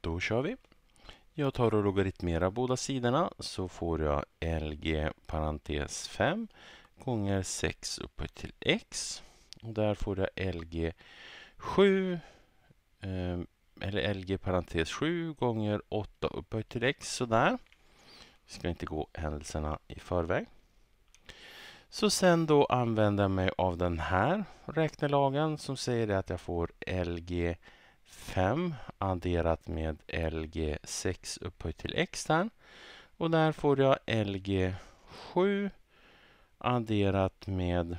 Då kör vi. Jag tar och logaritmerar båda sidorna så får jag LG parentes 5 gånger 6 upphöjt till x. Och där får jag LG 7 ehm, eller LG parentes 7 gånger 8 upphöjt till x sådär. Vi ska inte gå händelserna i förväg. Så sen då använder jag mig av den här räknelagen som säger att jag får LG 5 adderat med Lg6 upphöjt till extern. Och där får jag Lg7 adderat med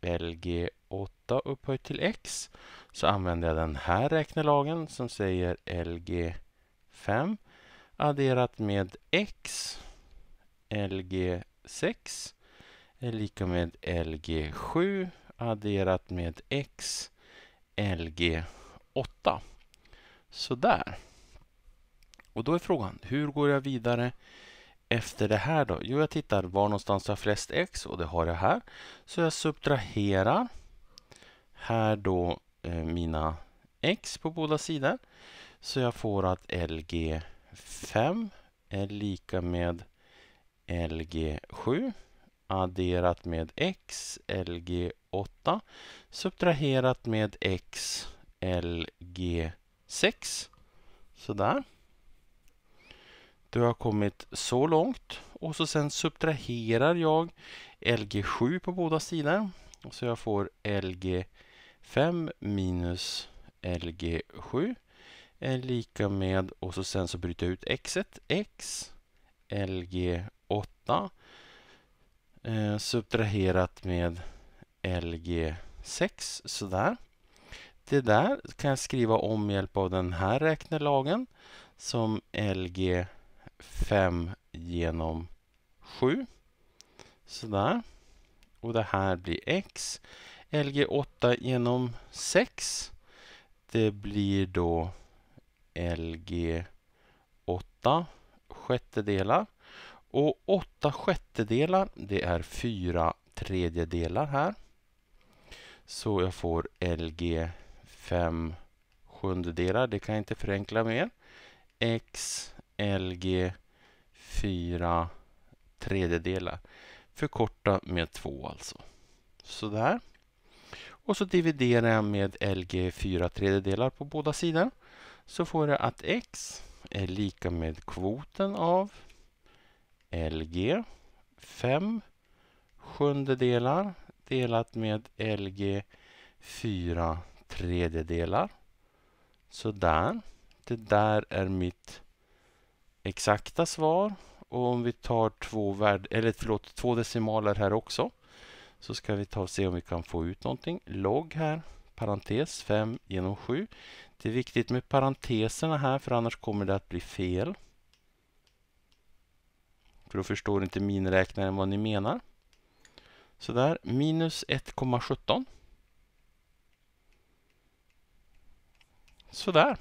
Lg8 upphöjt till x. Så använder jag den här räknelagen som säger Lg5 adderat med x Lg6 är lika med Lg7 adderat med x Lg 8. Sådär. Och då är frågan, hur går jag vidare efter det här då? Jo, jag tittar var någonstans jag har flest x och det har jag här. Så jag subtraherar här då eh, mina x på båda sidor. Så jag får att Lg5 är lika med Lg7 adderat med x, Lg8 subtraherat med x LG6. Sådär. Du har kommit så långt och så sen subtraherar jag LG7 på båda sidor. Så jag får LG5 minus LG7 är lika med och så sen så bryter jag ut x x LG8 eh, subtraherat med LG6 sådär det där kan jag skriva om med hjälp av den här räknelagen som LG 5 genom 7. Sådär. Och det här blir x. LG 8 genom 6. Det blir då LG 8 sjättedelar. Och 8 sjättedelar, det är 4 tredjedelar här. Så jag får LG fem sjundedelar. Det kan jag inte förenkla mer. X, LG, 4 tredjedelar. Förkorta med 2 alltså. Sådär. Och så dividerar jag med LG 4 tredjedelar på båda sidor. Så får jag att X är lika med kvoten av LG 5 sjundedelar delat med LG 4 tredjedelar. Sådär. Det där är mitt exakta svar. Och om vi tar två, värd, eller förlåt, två decimaler här också så ska vi ta och se om vi kan få ut någonting. Logg här, parentes 5 genom 7. Det är viktigt med parenteserna här för annars kommer det att bli fel. För då förstår inte min räknare vad ni menar. Sådär, minus 1,17. Sådär.